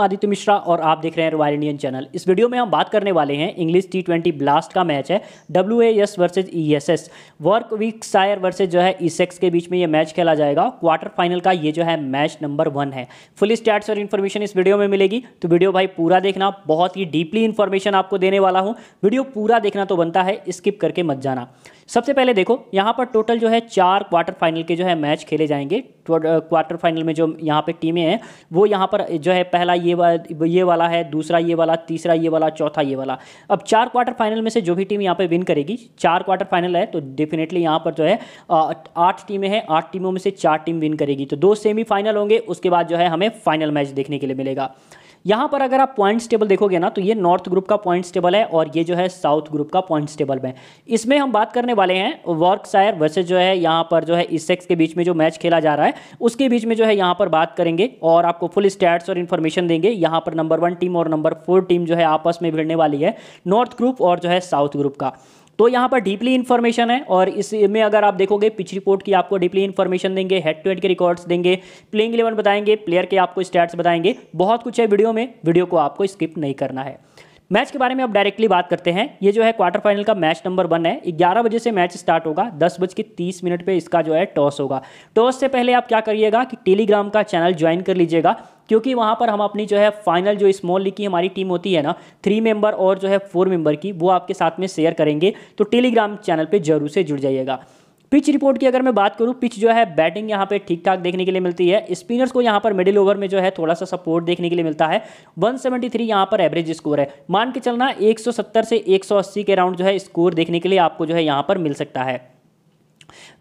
आदित्य मिश्रा और आप देख रहे हैं रॉयल इंडियन चैनल इस वीडियो में हम बात करने वाले हैं इंग्लिश टी ट्वेंटी ब्लास्ट का मैच है W A S versus E S S Worcestershire versus जो है ईसेक्स के बीच में ये मैच खेला जाएगा क्वार्टर फाइनल का ये जो है मैच नंबर वन है फुल स्टैट्स और इन्फॉर्मेशन इस वीडियो में मिलेगी तो वीडियो भाई पूरा देखना बहुत ही डीपली इन्फॉर्मेशन आपको देने वाला हूँ वीडियो पूरा देखना तो बनता है स्किप करके मत जाना सबसे पहले देखो यहाँ पर टोटल जो है चार क्वार्टर फाइनल के जो है मैच खेले जाएंगे क्वार्टर फाइनल में जो यहाँ पे टीमें हैं वो यहाँ पर जो है पहला ये वाला ये वाला है दूसरा ये वाला तीसरा ये वाला चौथा ये वाला अब चार क्वार्टर फाइनल में से जो भी टीम यहाँ पे विन करेगी चार क्वार्टर फाइनल है तो डेफिनेटली यहाँ पर जो है आठ टीमें हैं आठ टीमों में से चार टीम विन करेगी तो दो सेमीफाइनल होंगे उसके बाद जो है हमें फाइनल मैच देखने के लिए मिलेगा यहां पर अगर आप पॉइंट्स टेबल देखोगे ना तो ये नॉर्थ ग्रुप का पॉइंट्स टेबल है और ये जो है साउथ ग्रुप का पॉइंट्स टेबल है इसमें हम बात करने वाले हैं वर्कशायर वर्सेज जो है यहां पर जो है इसेक्स के बीच में जो मैच खेला जा रहा है उसके बीच में जो है यहां पर बात करेंगे और आपको फुल स्टैट्स और इन्फॉर्मेशन देंगे यहां पर नंबर वन टीम और नंबर फोर टीम जो है आपस में भिड़ने वाली है नॉर्थ ग्रुप और जो है साउथ ग्रुप का तो यहाँ पर डीपली इन्फॉर्मेशन है और इसमें अगर आप देखोगे पिच रिपोर्ट की आपको डीपली इन्फॉर्मेशन देंगे हेड टू हेड के रिकॉर्ड्स देंगे प्लेइंग इलेवन बताएंगे प्लेयर के आपको स्टैट्स बताएंगे बहुत कुछ है वीडियो में वीडियो को आपको स्किप नहीं करना है मैच के बारे में अब डायरेक्टली बात करते हैं ये जो है क्वार्टर फाइनल का मैच नंबर वन है ग्यारह बजे से मैच स्टार्ट होगा दस बज के तीस मिनट पर इसका जो है टॉस होगा टॉस से पहले आप क्या करिएगा कि टेलीग्राम का चैनल ज्वाइन कर लीजिएगा क्योंकि वहाँ पर हम अपनी जो है फाइनल जो स्मॉल लीग की हमारी टीम होती है ना थ्री मेंबर और जो है फोर मेंबर की वो आपके साथ में शेयर करेंगे तो टेलीग्राम चैनल पर जरूर से जुड़ जाइएगा पिच रिपोर्ट की अगर मैं बात करूँ पिच जो है बैटिंग यहाँ पे ठीक ठाक देखने के लिए मिलती है स्पिनर्स को यहाँ पर मिडिल ओवर में जो है थोड़ा सा सपोर्ट देखने के लिए मिलता है 173 सेवेंटी यहाँ पर एवरेज स्कोर है मान के चलना 170 से 180 के राउंड जो है स्कोर देखने के लिए आपको जो है यहाँ पर मिल सकता है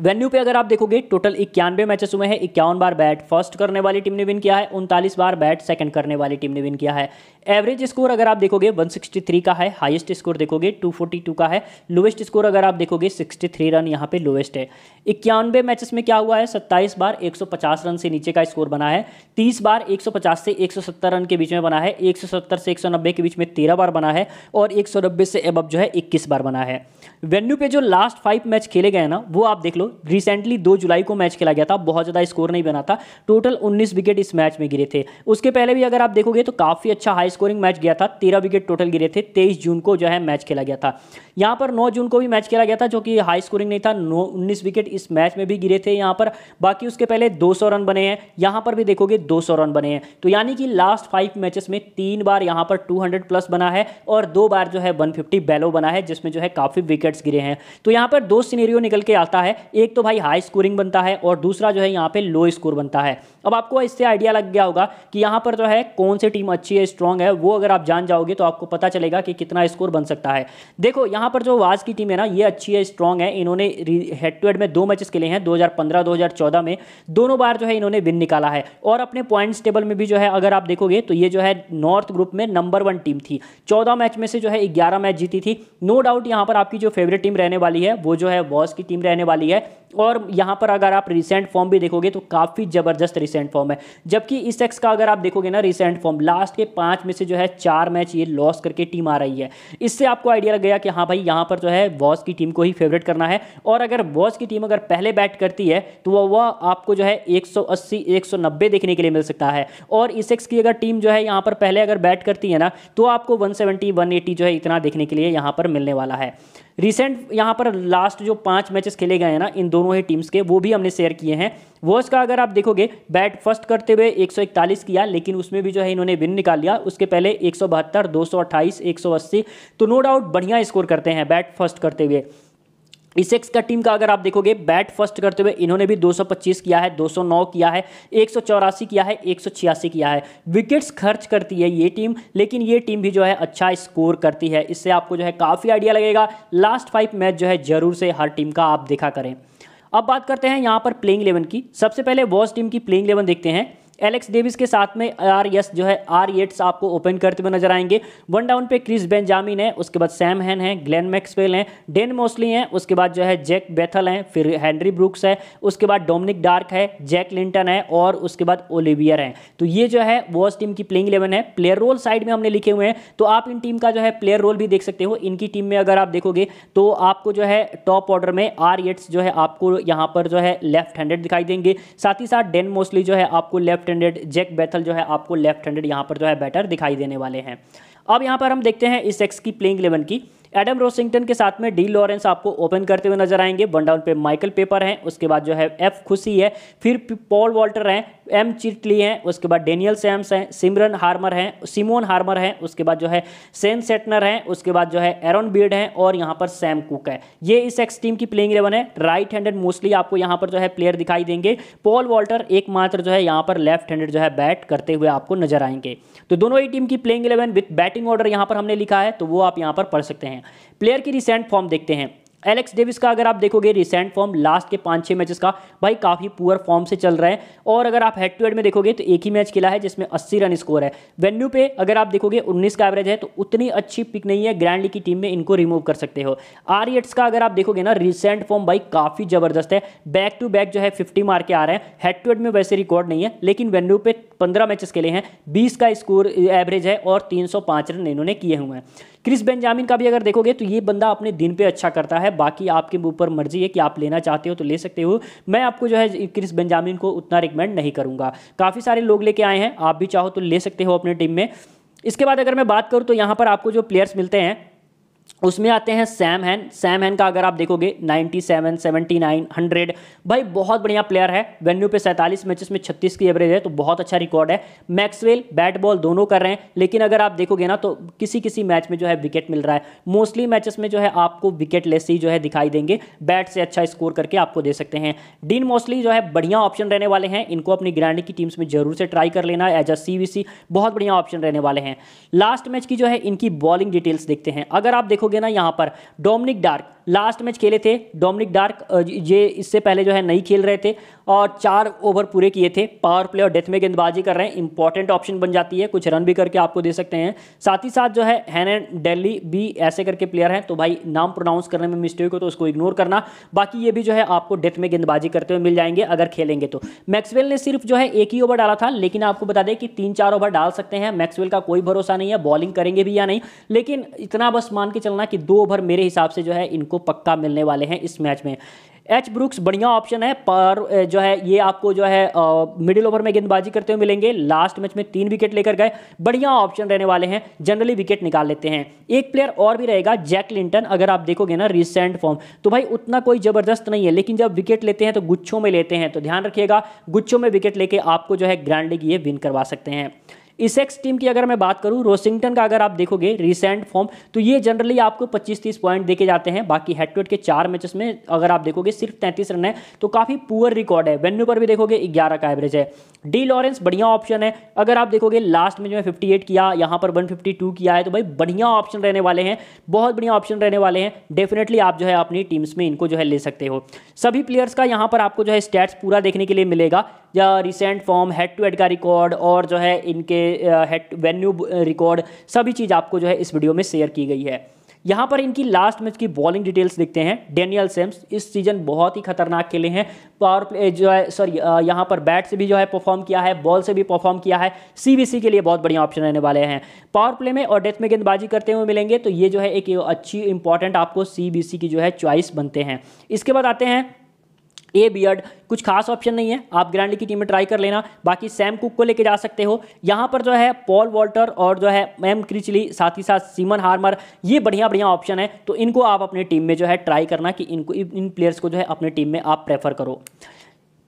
वेन्यू पे अगर आप देखोगे टोटल इक्यानवे मैचेस हुए हैं इक्यावन बार बैट फर्स्ट करने वाली टीम ने विन किया है उनतालीस बार बैट सेकंड करने वाली टीम ने विन किया है एवरेज स्कोर अगर आप देखोगे 163 का है हाईएस्ट स्कोर देखोगे 242 का है लोवेस्ट स्कोर अगर आप देखोगे 63 रन यहाँ पे लोवेस्ट है इक्यानवे मैचेस में क्या हुआ है 27 बार 150 रन से नीचे का स्कोर बना है 30 बार 150 से 170 रन के बीच में बना है 170 से 190 के बीच में 13 बार बना है और एक से अबब जो है इक्कीस बार बना है वेन्यू पे जो लास्ट फाइव मैच खेले गए ना वो आप देख लो लो रिसेंटली दो जुलाई को मैच खेला गया था बहुत ज़्यादा स्कोर नहीं बना था टोटल उन्नीस विकेट इस मैच में गिरे थे उसके पहले भी अगर आप देखोगे तो काफ़ी अच्छा हाई स्कोरिंग मैच गया था तेरह विकेट टोटल गिरे थे तेईस जून को जो है मैच खेला गया था यहाँ पर नौ जून को भी मैच खेला गया था जो कि हाई स्कोरिंग नहीं था नौ उन्नीस विकेट इस मैच में भी गिरे थे यहाँ पर बाकी उसके पहले दो रन बने हैं यहाँ पर भी देखोगे दो रन बने हैं तो यानी कि लास्ट फाइव मैचेस में तीन बार यहाँ पर टू प्लस बना है और दो बार जो है वन बैलो बना है जिसमें जो है काफ़ी विकेट्स गिरे हैं तो यहाँ पर दो सीनेरियो निकल के आता है एक तो भाई हाई स्कोरिंग बनता है और दूसरा जो है यहाँ पे लो स्कोर बनता है अब आपको इससे आइडिया लग गया होगा कि यहाँ पर जो है कौन सी टीम अच्छी है स्ट्रांग है वो अगर आप जान जाओगे तो आपको पता चलेगा कि कितना स्कोर बन सकता है देखो यहाँ पर जो वाज की टीम है ना ये अच्छी है स्ट्रांग है इन्होंने हेड टू हेड में दो मैचेस खेले हैं 2015 2014 में दोनों बार जो है इन्होंने विन निकाला है और अपने पॉइंट्स टेबल में भी जो है अगर आप देखोगे तो ये जो है नॉर्थ ग्रुप में नंबर वन टीम थी चौदह मैच में से जो है ग्यारह मैच जीती थी नो डाउट यहाँ पर आपकी जो फेवरेट टीम रहने वाली है वो जो है वॉज की टीम रहने वाली है और यहाँ पर अगर आप रिसेंट फॉर्म भी देखोगे तो काफ़ी ज़बरदस्त रिसेंट फॉर्म है जबकि इस एक्स का अगर आप देखोगे ना रिसेंट फॉर्म लास्ट के पाँच में से जो है चार मैच ये लॉस करके टीम आ रही है इससे आपको आइडिया लग गया कि हाँ भाई यहाँ पर जो है वॉस की टीम को ही फेवरेट करना है और अगर वॉस की टीम अगर पहले बैट करती है तो वह वह आपको जो है एक सौ देखने के लिए मिल सकता है और इस एक्स की अगर टीम जो है यहाँ पर पहले अगर बैट करती है ना तो आपको वन सेवेंटी जो है इतना देखने के लिए यहाँ पर मिलने वाला है रिसेंट यहाँ पर लास्ट जो पांच मैचेस खेले गए हैं ना इन दोनों ही टीम्स के वो भी हमने शेयर किए हैं वॉस का अगर आप देखोगे बैट फर्स्ट करते हुए 141 किया लेकिन उसमें भी जो है इन्होंने विन निकाल लिया उसके पहले एक सौ बहत्तर तो नो डाउट बढ़िया स्कोर करते हैं बैट फर्स्ट करते हुए इस एक्स का टीम का अगर आप देखोगे बैट फर्स्ट करते हुए इन्होंने भी 225 किया है 209 किया है एक किया है एक किया है विकेट्स खर्च करती है ये टीम लेकिन ये टीम भी जो है अच्छा स्कोर करती है इससे आपको जो है काफ़ी आइडिया लगेगा लास्ट फाइव मैच जो है जरूर से हर टीम का आप देखा करें अब बात करते हैं यहाँ पर प्लेइंग इलेवन की सबसे पहले वॉस टीम की प्लेइंग इलेवन देखते हैं एलेक्स डेविस के साथ में आर यस जो है आर येट्स आपको ओपन करते हुए नजर आएंगे वन डाउन पे क्रिस बेंजामिन है उसके बाद सैम हैन है ग्लेन मैक्सवेल हैं डेन मोस्ली हैं उसके बाद जो है जैक बेथल हैं फिर हैंनरी ब्रुक्स है उसके बाद डोमिनिक डार्क है जैक लिंटन है और उसके बाद ओलिवियर हैं तो ये जो है वॉस टीम की प्लेइंग इलेवन है प्लेयर रोल साइड में हमने लिखे हुए हैं तो आप इन टीम का जो है प्लेयर रोल भी देख सकते हो इनकी टीम में अगर आप देखोगे तो आपको जो है टॉप ऑर्डर में आर येट्स जो है आपको यहाँ पर जो है लेफ्ट हैंडेड दिखाई देंगे साथ ही साथ डेन मोस्टली जो है आपको left left handed Jack Bethell जो है आपको लेफ्ट हैंडेड यहाँ पर जो है बैटर दिखाई देने वाले हैं अब यहाँ पर हम देखते हैं इस एक्स की प्लेइंग इलेवन की एडम रोसिंगटन के साथ में डी लॉरेंस आपको ओपन करते हुए नजर आएंगे वन डाउन पे माइकल पेपर हैं उसके बाद जो है एफ खुशी है फिर पॉल वॉल्टर हैं एम चिटली हैं उसके बाद डेनियल सैम्स हैं सिमरन हार्मर हैं सिमोन हार्मर हैं उसके बाद जो है सेन सेटनर हैं उसके बाद जो है एरन बीर्ड हैं और यहाँ पर सैम कुक है ये इस एक्स टीम की प्लेइंग इलेवन है राइट हैंडेड मोस्टली आपको यहाँ पर जो है प्लेयर दिखाई देंगे पॉल वॉल्टर एकमात्र जो है यहाँ पर लेफ्ट हैंडेड जो है बैट करते हुए आपको नजर आएंगे तो दोनों ही टीम की playing eleven with batting order यहाँ पर हमने लिखा है तो वो आप यहाँ पर पढ़ सकते हैं प्लेयर की रिसेंट फॉर्म देखते हैं एलेक्स डेविस का अगर आप देखोगे रिसेंट फॉर्म लास्ट के पाँच छः मैचेस का भाई काफ़ी पुअर फॉर्म से चल रहा है और अगर आप हेड टू हेड में देखोगे तो एक ही मैच खेला है जिसमें 80 रन स्कोर है वेन्यू पे अगर आप देखोगे 19 का एवरेज है तो उतनी अच्छी पिक नहीं है ग्रैंड लीग की टीम में इनको रिमूव कर सकते हो आर e का अगर आप देखोगे ना रिसेंट फॉर्म भाई काफ़ी ज़बरदस्त है बैक टू बैक जो है फिफ्टी मार के आ रहे हैं हेड टू हेड में वैसे रिकॉर्ड नहीं है लेकिन वेन्यू पे पंद्रह मैचेस खेले हैं बीस का स्कोर एवरेज है और तीन रन इन्होंने किए हुए हैं क्रिस बेंजामिन का भी अगर देखोगे तो ये बंदा अपने दिन पे अच्छा करता है बाकी आपके ऊपर मर्जी है कि आप लेना चाहते हो तो ले सकते हो मैं आपको जो है क्रिस बेंजामिन को उतना रिकमेंड नहीं करूँगा काफ़ी सारे लोग लेके आए हैं आप भी चाहो तो ले सकते हो अपने टीम में इसके बाद अगर मैं बात करूँ तो यहाँ पर आपको जो प्लेयर्स मिलते हैं उसमें आते हैं सैम हैन सैम हैन का अगर आप देखोगे 97, 79, 100 भाई बहुत बढ़िया प्लेयर है वेन्यू पे 47 मैचेस में 36 की एवरेज है तो बहुत अच्छा रिकॉर्ड है मैक्सवेल बैट बॉल दोनों कर रहे हैं लेकिन अगर आप देखोगे ना तो किसी किसी मैच में जो है विकेट मिल रहा है मोस्टली मैचेस में जो है आपको विकेट लेस ही जो है दिखाई देंगे बैट से अच्छा स्कोर करके आपको दे सकते हैं डीन मोस्टली जो है बढ़िया ऑप्शन रहने वाले हैं इनको अपनी ग्रैंड की टीम्स में जरूर से ट्राई कर लेना एज अ सी बहुत बढ़िया ऑप्शन रहने वाले हैं लास्ट मैच की जो है इनकी बॉलिंग डिटेल्स देखते हैं अगर आप देखोगे ना यहां पर डोमिनिक डार्क लास्ट मैच खेले थे डोमिनिक डार्क ये इससे पहले जो है नहीं खेल रहे थे और चार ओवर पूरे किए थे पावर प्ले और डेथ में गेंदबाजी कर रहे हैं इंपॉर्टेंट ऑप्शन बन जाती है कुछ रन भी करके आपको दे सकते हैं साथ ही साथ जो है हैन डेली भी ऐसे करके प्लेयर हैं तो भाई नाम प्रोनाउंस करने में मिस्टेक हो तो उसको इग्नोर करना बाकी ये भी जो है आपको डेथ में गेंदबाजी करते हुए मिल जाएंगे अगर खेलेंगे तो मैक्सवेल ने सिर्फ जो है एक ही ओवर डाला था लेकिन आपको बता दें कि तीन चार ओवर डाल सकते हैं मैक्सवेल का कोई भरोसा नहीं है बॉलिंग करेंगे भी या नहीं लेकिन इतना बस मान के चलना कि दो ओवर मेरे हिसाब से जो है इनको को पक्का मिलने वाले हैं इस मैच में एच ब्रुक्स बढ़िया ऑप्शन है पर जो है ये आपको जो है मिडिल ओवर में गेंदबाजी करते हुए मिलेंगे लास्ट मैच में तीन विकेट लेकर गए बढ़िया ऑप्शन रहने वाले हैं जनरली विकेट निकाल लेते हैं एक प्लेयर और भी रहेगा जैक लिंटन अगर आप देखोगे ना रिसेंट फॉर्म तो भाई उतना कोई ज़बरदस्त नहीं है लेकिन जब विकेट लेते हैं तो गुच्छों में लेते हैं तो ध्यान रखिएगा गुच्छों में विकेट लेके आपको जो है ग्रैंड लीग ये विन करवा सकते हैं एक्स टीम की अगर मैं बात करूँ रोसिंगटन का अगर आप देखोगे रिसेंट फॉर्म तो ये जनरली आपको पच्चीस तीस पॉइंट देके जाते हैं बाकी हेड के चार मैचेस में अगर आप देखोगे सिर्फ 33 रन है तो काफ़ी पुअर रिकॉर्ड है वेन्यू पर भी देखोगे ग्यारह का एवरेज है डी लॉरेंस बढ़िया ऑप्शन है अगर आप देखोगे लास्ट में जो है फिफ्टी किया यहाँ पर वन किया है तो भाई बढ़िया ऑप्शन रहने वाले हैं बहुत बढ़िया ऑप्शन रहने वाले हैं डेफिनेटली आप जो है अपनी टीम्स में इनको जो है ले सकते हो सभी प्लेयर्स का यहाँ पर आपको जो है स्टैट्स पूरा देखने के लिए मिलेगा या recent form head to head का रिकॉर्ड और जो है इनके हेट वेन्यू रिकॉर्ड सभी चीज़ आपको जो है इस वीडियो में शेयर की गई है यहाँ पर इनकी लास्ट मैच की बॉलिंग डिटेल्स देखते हैं डेनियल सेम्स इस सीजन बहुत ही खतरनाक खेले हैं पावर प्ले जो है सॉरी यहाँ पर बैट से भी जो है परफॉर्म किया है बॉल से भी परफॉर्म किया है सीबीसी के लिए बहुत बढ़िया ऑप्शन रहने वाले हैं पावर प्ले में और डेथ में गेंदबाजी करते हुए मिलेंगे तो ये जो है एक अच्छी इंपॉर्टेंट आपको सी की जो है च्वाइस बनते हैं इसके बाद आते हैं ए बियर्ड कुछ खास ऑप्शन नहीं है आप ग्रैंडली की टीम में ट्राई कर लेना बाकी सैम कुक को लेके जा सकते हो यहाँ पर जो है पॉल वॉल्टर और जो है एम क्रिचली साथ ही साथ सीमन हार्मर ये बढ़िया बढ़िया ऑप्शन है तो इनको आप अपने टीम में जो है ट्राई करना कि इनको इन प्लेयर्स को जो है अपने टीम में आप प्रेफर करो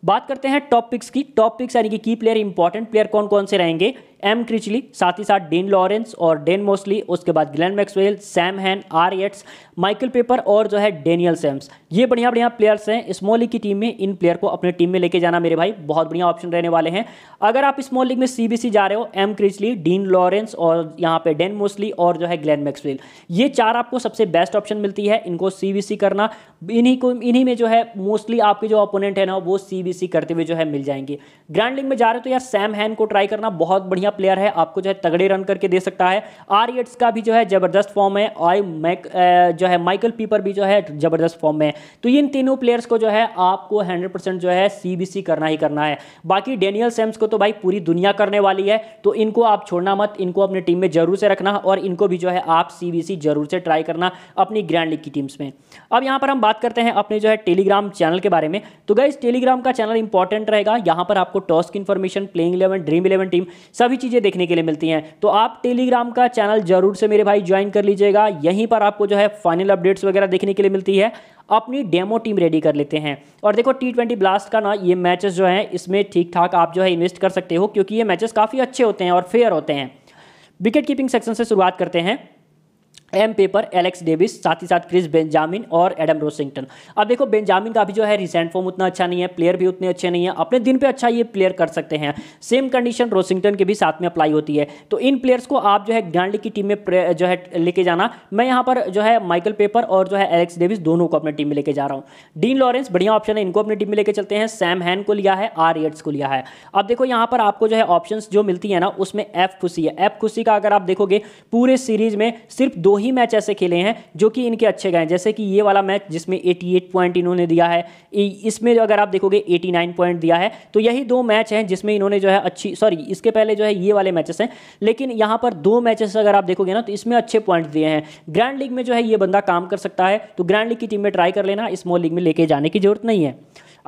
बात करते हैं टॉप पिक्स की टॉप पिक्स यानी कि की प्लेयर इंपॉर्टेंट प्लेयर कौन कौन से रहेंगे एम क्रिचली साथ ही साथ डीन लॉरेंस और डेन मोस्ली उसके बाद Glenn Maxwell Sam Hain R Yates Michael Pepper और जो है डेनियल सैम्स ये बढ़िया बढ़िया प्लेयर्स हैं स्मॉल लीग की टीम में इन प्लेयर को अपने टीम में लेके जाना मेरे भाई बहुत बढ़िया ऑप्शन रहने वाले हैं अगर आप स्मॉल लीग में सीबीसी जा रहे हो एम क्रिचली डीन लॉरेंस और यहाँ पे डेन मोस्ली और जो है ग्लैन मैक्सवेल ये चार आपको सबसे बेस्ट ऑप्शन मिलती है इनको सी करना इन्हीं को इन्हीं में जो है मोस्टली आपके जो अपोनेंट है ना वो सी करते हुए जो है मिल जाएंगे ग्रैंड लीग में जा रहे हो तो यार सैम हैन को ट्राई करना बहुत बढ़िया बढ़िया प्लेयर है आपको जो है तगड़े रन करके दे सकता है आर एट्स e का भी जो है जबरदस्त फॉर्म है आई मैक जो है माइकल पीपर भी जो है जबरदस्त फॉर्म में है तो इन तीनों प्लेयर्स को जो है आपको हंड्रेड जो है सी करना ही करना है बाकी डेनियल सेम्स को तो भाई पूरी दुनिया करने वाली है तो इनको आप छोड़ना मत इनको अपनी टीम में जरूर से रखना और इनको भी जो है आप सी जरूर से ट्राई करना अपनी ग्रैंड लीग की टीम्स में अब यहाँ पर हम बात करते हैं अपने जो है टेलीग्राम चैनल के बारे में तो गई टेलीग्राम का चैनल इंपॉर्टेंट रहेगा यहां पर आपको टॉस की information playing eleven dream eleven team सभी सारी चीज़ें देखने के लिए मिलती हैं तो आप टेलीग्राम का चैनल जरूर से मेरे भाई ज्वाइन कर लीजिएगा यहीं पर आपको जो है फाइनल अपडेट्स वगैरह देखने के लिए मिलती है अपनी डेमो टीम रेडी कर लेते हैं और देखो टी ट्वेंटी ब्लास्ट का ना ये मैचेस जो है इसमें ठीक ठाक आप जो है इन्वेस्ट कर सकते हो क्योंकि ये मैचेस काफ़ी अच्छे होते हैं और फेयर होते हैं विकेट कीपिंग सेक्शन से शुरुआत करते हैं एम पेपर एलेक्स डेविस साथ ही साथ क्रिस बेंजामिन और एडम रोसिंगटन अब देखो बेंजामिन का भी जो है रिसेंट फॉर्म उतना अच्छा नहीं है प्लेयर भी उतने अच्छे नहीं है अपने दिन पे अच्छा ये प्लेयर कर सकते हैं सेम कंडीशन रोसिंगटन के भी साथ में अप्लाई होती है तो इन प्लेयर्स को आप जो है ग्रैंड की टीम में जो है लेके जाना मैं यहाँ पर जो है माइकल पेपर और जो है एलेक्स डेविस दोनों को अपनी टीम में लेके जा रहा हूँ डीन लॉरेंस बढ़िया ऑप्शन है इनको अपनी टीम में लेके चलते हैं सैम हैन को लिया है आर एड्स को लिया है अब देखो यहाँ पर आपको जो है ऑप्शन जो मिलती है ना उसमें एफ खुशी है एफ खुशी का अगर आप देखोगे पूरे सीरीज में सिर्फ दो ही मैच ऐसे खेले हैं जो कि इनके अच्छे गए जैसे कि ये वाला मैच जिसमें 88 पॉइंट इन्होंने दिया है इसमें अगर आप देखोगे 89 पॉइंट दिया है तो यही दो मैच हैं जिसमें इन्होंने जो है अच्छी सॉरी इसके पहले जो है ये वाले मैचेस हैं लेकिन यहाँ पर दो मैचेस अगर आप देखोगे ना तो इसमें अच्छे पॉइंट दिए हैं ग्रैंड लीग में जो है ये बंदा काम कर सकता है तो ग्रैंड लीग की टीम में ट्राई कर लेना स्मॉल लीग में लेके जाने की जरूरत नहीं है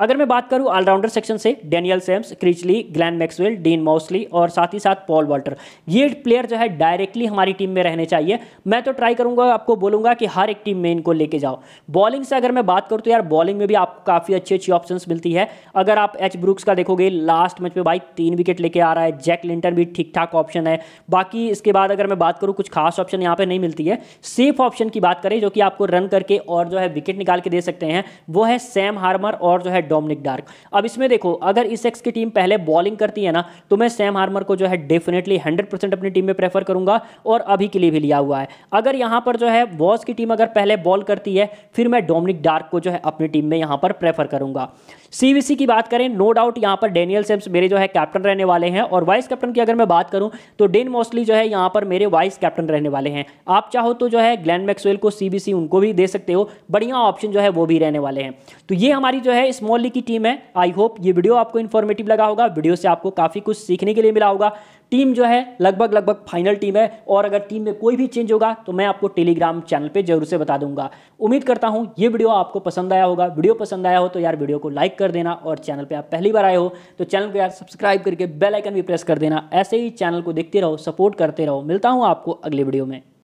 अगर मैं बात करूँ ऑलराउंडर सेक्शन से Daniel Sams Critchley Glenn Maxwell Dean Mousley और साथ ही साथ पॉल वाल्टर ये प्लेयर जो है डायरेक्टली हमारी टीम में रहने चाहिए मैं तो ट्राई करूंगा आपको बोलूंगा कि हर एक टीम में इनको लेके जाओ बॉलिंग से अगर मैं बात करूँ तो यार बॉलिंग में भी आपको काफ़ी अच्छी अच्छी ऑप्शन मिलती है अगर आप एच ब्रुक्स का देखोगे लास्ट मैच में भाई तीन विकेट लेके आ रहा है जैक लिंटन भी ठीक ठाक ऑप्शन है बाकी इसके बाद अगर मैं बात करूँ कुछ खास ऑप्शन यहाँ पर नहीं मिलती है सेफ ऑप्शन की बात करें जो कि आपको रन करके और जो है विकेट निकाल के दे सकते हैं वो है सैम हार्मर और जो है डोमिनिक डार्क अब इसमें देखो अगर इस एक्स की टीम पहले बॉलिंग करती है ना तो मैं सैम हार्मर को जो है डेफिनेटली हंड्रेड अपनी टीम में प्रेफर करूंगा और अभी के लिए भी लिया हुआ है अगर यहां पर जो है वॉस की टीम अगर पहले बॉल करती है फिर मैं डोमिनिक डार्क को जो है अपनी टीम में यहां पर प्रेफर करूंगा सीवीसी की बात करें नो डाउट यहाँ पर डेनियल सेम्स मेरे जो है कैप्टन रहने वाले हैं और वाइस कैप्टन की अगर मैं बात करूं तो डेन मोस्टली जो है यहाँ पर मेरे वाइस कैप्टन रहने वाले हैं आप चाहो तो जो है ग्लैन मैक्सवेल को सीबीसी उनको भी दे सकते हो बढ़िया ऑप्शन जो है वो भी रहने वाले हैं तो ये हमारी जो है इस मोहल्ली की टीम है आई होप ये वीडियो आपको इन्फॉर्मेटिव लगा होगा वीडियो से आपको काफ़ी कुछ सीखने के लिए मिला होगा टीम जो है लगभग लगभग फाइनल टीम है और अगर टीम में कोई भी चेंज होगा तो मैं आपको टेलीग्राम चैनल पे जरूर से बता दूंगा उम्मीद करता हूँ ये वीडियो आपको पसंद आया होगा वीडियो पसंद आया हो तो यार वीडियो को लाइक कर देना और चैनल पे आप पहली बार आए हो तो चैनल को यार सब्सक्राइब करके बेलाइकन भी प्रेस कर देना ऐसे ही चैनल को देखते रहो सपोर्ट करते रहो मिलता हूँ आपको अगले वीडियो में